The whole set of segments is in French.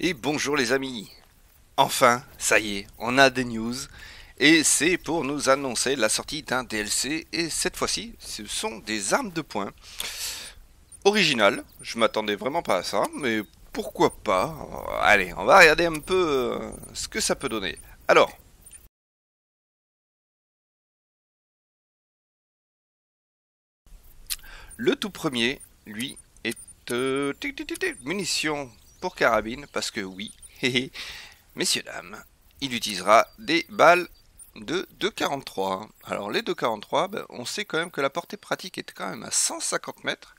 Et bonjour les amis Enfin, ça y est, on a des news. Et c'est pour nous annoncer la sortie d'un DLC. Et cette fois-ci, ce sont des armes de poing. originales. je m'attendais vraiment pas à ça, mais pourquoi pas Allez, on va regarder un peu euh, ce que ça peut donner. Alors, le tout premier, lui, est euh, munition carabine, parce que oui, messieurs, dames, il utilisera des balles de 2,43. Alors les 2,43, ben, on sait quand même que la portée pratique est quand même à 150 mètres.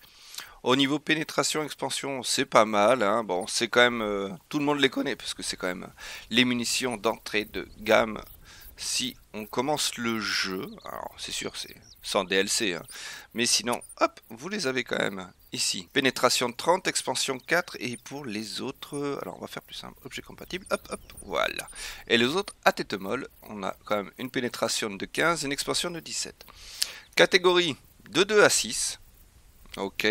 Au niveau pénétration, expansion, c'est pas mal. Hein. Bon, c'est quand même. Euh, tout le monde les connaît, parce que c'est quand même les munitions d'entrée de gamme si on commence le jeu, alors c'est sûr, c'est sans DLC, hein. mais sinon, hop, vous les avez quand même ici. Pénétration de 30, expansion 4 et pour les autres, alors on va faire plus simple, objet compatible, hop hop, voilà. Et les autres à tête molle, on a quand même une pénétration de 15 et une expansion de 17. Catégorie de 2 à 6, ok.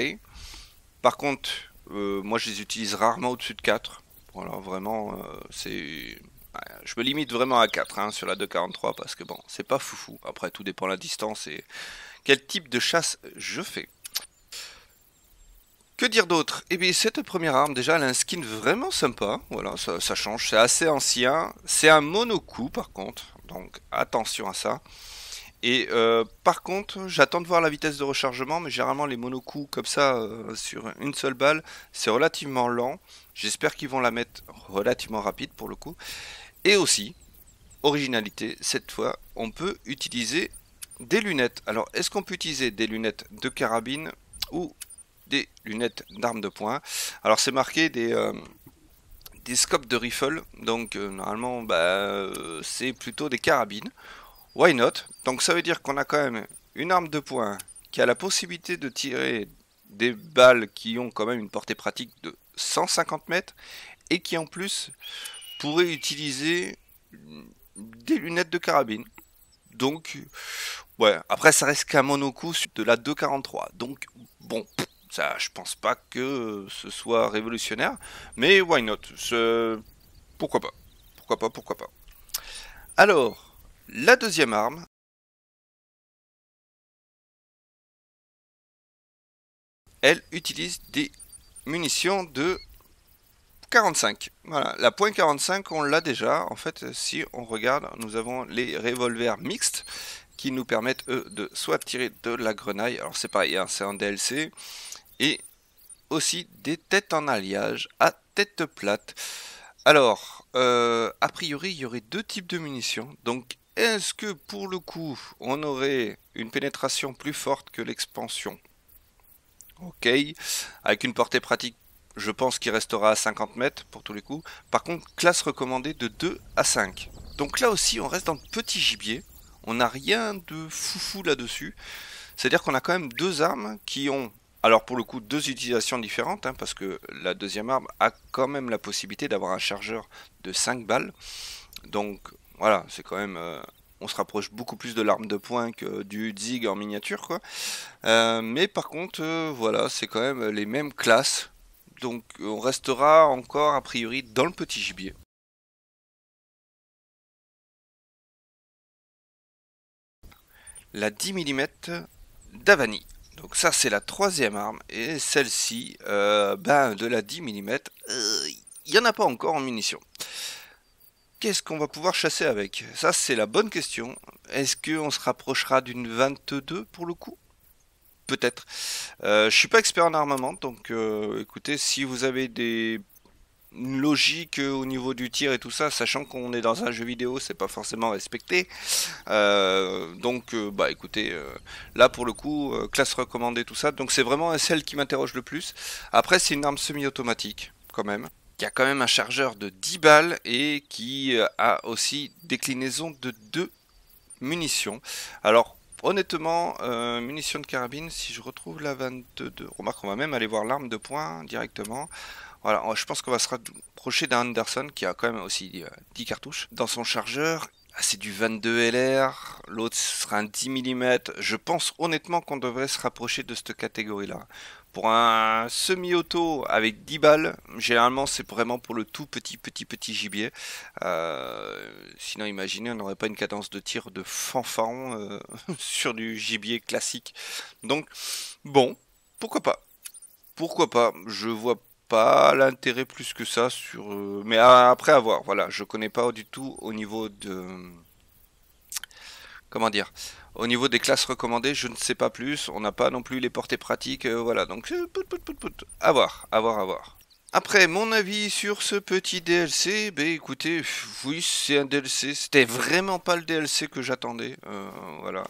Par contre, euh, moi je les utilise rarement au-dessus de 4. Voilà, vraiment, euh, c'est... Je me limite vraiment à 4 hein, sur la 2.43 parce que bon, c'est pas foufou. Après, tout dépend de la distance et quel type de chasse je fais. Que dire d'autre Eh bien, cette première arme, déjà, elle a un skin vraiment sympa. Voilà, ça, change, c'est assez ancien. C'est un monocoup, par contre, donc attention à ça. Et euh, par contre, j'attends de voir la vitesse de rechargement, mais généralement, les monocoups comme ça, euh, sur une seule balle, c'est relativement lent. J'espère qu'ils vont la mettre relativement rapide, pour le coup. Et aussi, originalité, cette fois, on peut utiliser des lunettes. Alors, est-ce qu'on peut utiliser des lunettes de carabine ou des lunettes d'armes de poing. Alors c'est marqué des, euh, des scopes de rifle, donc euh, normalement bah, euh, c'est plutôt des carabines. Why not Donc ça veut dire qu'on a quand même une arme de poing qui a la possibilité de tirer des balles qui ont quand même une portée pratique de 150 mètres et qui en plus pourrait utiliser des lunettes de carabine. Donc, ouais, après ça reste qu'un monocou de la 2.43. Donc, bon, ça, je pense pas que ce soit révolutionnaire, mais why not Pourquoi pas Pourquoi pas Pourquoi pas Alors, la deuxième arme. Elle utilise des munitions de 45. Voilà, la 45, on l'a déjà. En fait, si on regarde, nous avons les revolvers mixtes qui nous permettent, eux, de soit tirer de la grenaille. Alors, c'est pareil, hein, c'est un DLC et aussi des têtes en alliage à tête plate. Alors, euh, a priori, il y aurait deux types de munitions. Donc, est-ce que pour le coup, on aurait une pénétration plus forte que l'expansion Ok. Avec une portée pratique, je pense qu'il restera à 50 mètres pour tous les coups. Par contre, classe recommandée de 2 à 5. Donc là aussi, on reste dans le petit gibier. On n'a rien de foufou là-dessus. C'est-à-dire qu'on a quand même deux armes qui ont alors pour le coup, deux utilisations différentes, hein, parce que la deuxième arme a quand même la possibilité d'avoir un chargeur de 5 balles. Donc voilà, c'est quand même... Euh, on se rapproche beaucoup plus de l'arme de poing que du Zig en miniature. Euh, mais par contre, euh, voilà, c'est quand même les mêmes classes. Donc on restera encore a priori dans le petit gibier. La 10 mm d'Avani. Donc ça c'est la troisième arme et celle-ci, euh, ben, de la 10 mm, il n'y en a pas encore en munitions. Qu'est-ce qu'on va pouvoir chasser avec Ça c'est la bonne question. Est-ce qu'on se rapprochera d'une 22 pour le coup Peut-être. Je euh, je suis pas expert en armement, donc euh, écoutez, si vous avez des logique euh, au niveau du tir et tout ça, sachant qu'on est dans un jeu vidéo, c'est pas forcément respecté. Euh, donc, euh, bah écoutez, là pour le coup, classe recommandée, tout ça. Donc, c'est vraiment celle qui m'interroge le plus. Après, c'est une arme semi-automatique, quand même, qui a quand même un chargeur de 10 balles et qui a aussi déclinaison de 2 munitions. Alors, Honnêtement, euh, munitions de carabine, si je retrouve la 22... De... Remarque, on va même aller voir l'arme de poing directement. Voilà, je pense qu'on va se rapprocher d'un Anderson qui a quand même aussi 10 euh, cartouches. Dans son chargeur, ah, c'est du 22 LR, l'autre sera un 10 mm. Je pense honnêtement qu'on devrait se rapprocher de cette catégorie-là. Pour un semi-auto avec 10 balles, généralement c'est vraiment pour le tout petit petit petit gibier. Euh, sinon, imaginez, on n'aurait pas une cadence de tir de fanfaron euh, sur du gibier classique. Donc, bon, pourquoi pas Pourquoi pas Je vois pas l'intérêt plus que ça sur. Euh, mais à, après avoir, voilà, je connais pas du tout au niveau de. Comment dire au niveau des classes recommandées, je ne sais pas plus. On n'a pas non plus les portées pratiques. Euh, voilà, donc euh, voir, à voir, à voir. Après, mon avis sur ce petit DLC, ben, écoutez, oui, c'est un DLC. C'était vraiment pas le DLC que j'attendais. Euh, voilà.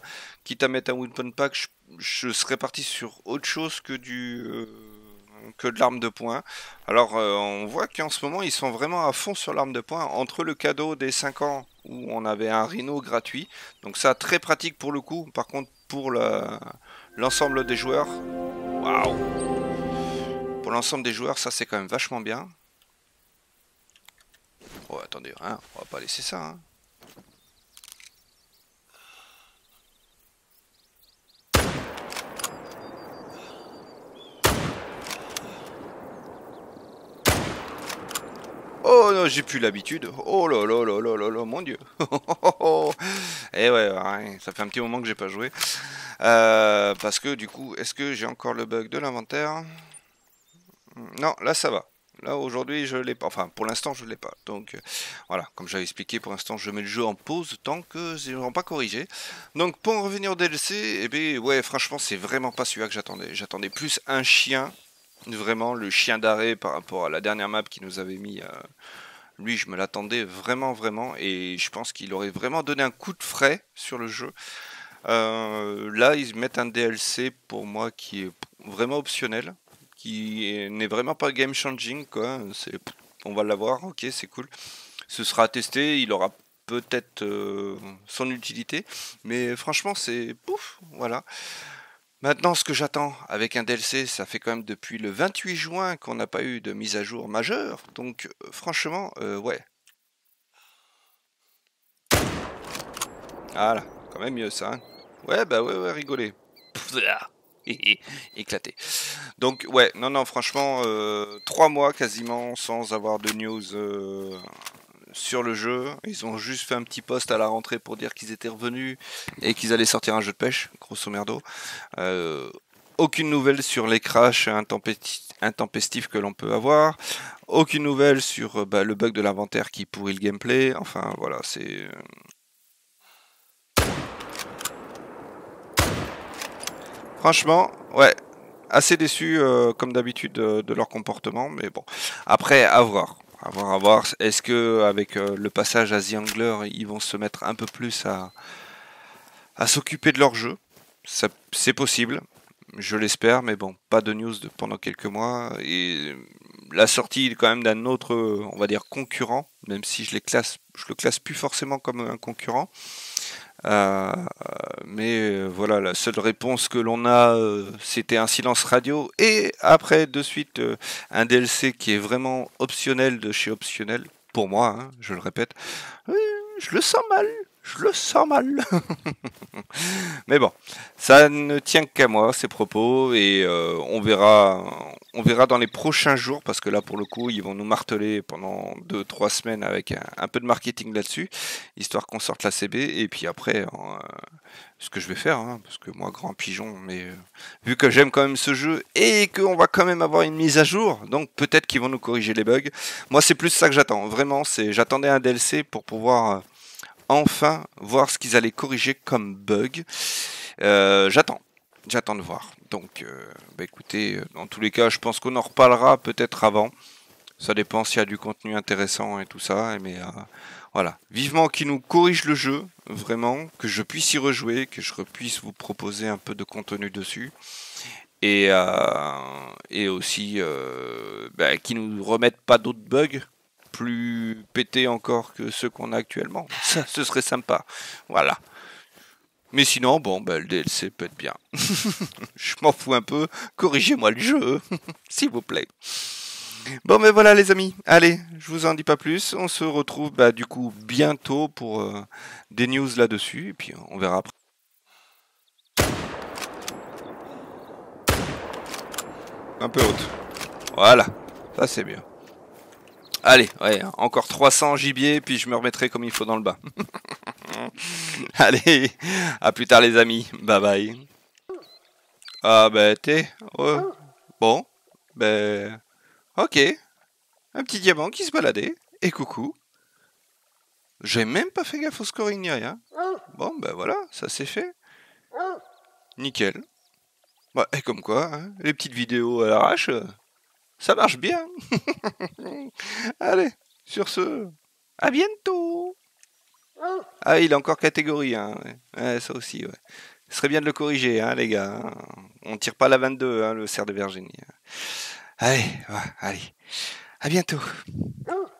Quitte à mettre un weapon pack, je, serais parti sur autre chose que du. Euh, que de l'arme de poing. Alors euh, on voit qu'en ce moment ils sont vraiment à fond sur l'arme de poing. Entre le cadeau des 5 ans où on avait un rhino gratuit, donc ça très pratique pour le coup. Par contre pour l'ensemble des joueurs, waouh pour l'ensemble des joueurs, ça c'est quand même vachement bien. Oh, attendez, hein, on va pas laisser ça. Hein. Oh non, j'ai plus l'habitude. Oh là là là là là mon dieu. Et eh ouais, ça fait un petit moment que j'ai pas joué. Euh, parce que du coup, est-ce que j'ai encore le bug de l'inventaire non, là ça va. Là aujourd'hui je l'ai pas. Enfin pour l'instant je l'ai pas. Donc euh, voilà, comme j'avais expliqué, pour l'instant je mets le jeu en pause tant que ils vont pas corrigé. Donc pour en revenir au DLC, eh bien ouais franchement c'est vraiment pas celui-là que j'attendais. J'attendais plus un chien, vraiment le chien d'arrêt par rapport à la dernière map qui nous avait mis. Euh, lui, je me l'attendais vraiment, vraiment, et je pense qu'il aurait vraiment donné un coup de frais sur le jeu. Euh, là, ils mettent un DLC pour moi qui est vraiment optionnel qui n'est vraiment pas game changing quoi. C'est, on va l'avoir, ok, c'est cool. Ce sera testé, il aura peut-être euh, son utilité, mais franchement c'est pouf, voilà. Maintenant, ce que j'attends avec un DLC, ça fait quand même depuis le 28 juin qu'on n'a pas eu de mise à jour majeure, donc euh, franchement, euh, ouais. Voilà, quand même mieux ça. Hein. Ouais, bah ouais, ouais, rigoler. éclaté. Donc ouais, non, non, franchement, euh, trois mois quasiment sans avoir de news euh, sur le jeu. Ils ont juste fait un petit post à la rentrée pour dire qu'ils étaient revenus et qu'ils allaient sortir un jeu de pêche, grosso merdo. Euh, aucune nouvelle sur les crashs intempestifs que l'on peut avoir. Aucune nouvelle sur bah, le bug de l'inventaire qui pourrit le gameplay. Enfin voilà, c'est Franchement, ouais, assez déçu euh, comme d'habitude euh, de, leur comportement, mais bon. Après, à voir. À voir, Est-ce que avec euh, le passage à The ils vont se mettre un peu plus à, à s'occuper de leur jeu C'est possible, je l'espère, mais bon, pas de news pendant quelques mois. Et la sortie quand même d'un autre, on va dire, concurrent, même si je les classe, je le classe plus forcément comme un concurrent. Euh, mais euh, voilà, la seule réponse que l'on a, euh, c'était un silence radio et après de suite un DLC qui est vraiment optionnel de chez optionnel pour moi, hein, je le répète. je le sens mal, je le sens mal. Mais bon, ça ne tient qu'à moi ces propos et euh, on verra, on verra dans les prochains jours parce que là pour le coup ils vont nous marteler pendant 2-3 semaines avec un, peu de marketing là-dessus, histoire qu'on sorte la CB et puis après euh, ce que je vais faire hein, parce que moi grand pigeon, mais euh, vu que j'aime quand même ce jeu et qu'on va quand même avoir une mise à jour, donc peut-être qu'ils vont nous corriger les bugs. Moi c'est plus ça que j'attends, vraiment c'est j'attendais un DLC pour pouvoir enfin voir ce qu'ils allaient corriger comme bug. Euh, j'attends. J'attends de voir. Donc, euh, bah, écoutez, euh, dans tous les cas, je pense qu'on en reparlera peut-être avant. Ça dépend s'il y a du contenu intéressant et tout ça. Mais voilà. Vivement qu'ils nous corrigent le jeu, vraiment, que je puisse y rejouer, que je puisse vous proposer un peu de contenu dessus. Et, aussi bah, qu'ils nous remettent pas d'autres bugs plus pété encore que ceux qu'on a actuellement. ce serait sympa. Voilà. Mais sinon, bon, ben, le DLC peut être bien. Je m'en fous un peu. Corrigez-moi le jeu, s'il vous plaît. Bon, mais ben, voilà, les amis. Allez, je vous en dis pas plus. On se retrouve bah, du coup bientôt pour euh, des news là-dessus. Et puis, on verra après. Un peu haute. Voilà, ça c'est bien. Allez, ouais, encore 300 gibier, puis je me remettrai comme il faut dans le bas. Allez, à plus tard les amis, bye bye. Ah ben t'es... bon, ben... Ok, un petit diamant qui se baladait, et coucou. J'ai même pas fait gaffe au scoring ni rien. Bon ben voilà, ça c'est fait. Nickel. Bah, et comme quoi, hein, les petites vidéos à l'arrache, ça marche bien. Allez, sur ce, à bientôt. Oh. Ah, il a encore catégorie Hein, ça aussi, ouais. Ce serait bien de le corriger, hein, les gars. Hein. On tire pas la 22, hein, le cerf de Virginie. Hein. Allez, allez. À bientôt. Oh.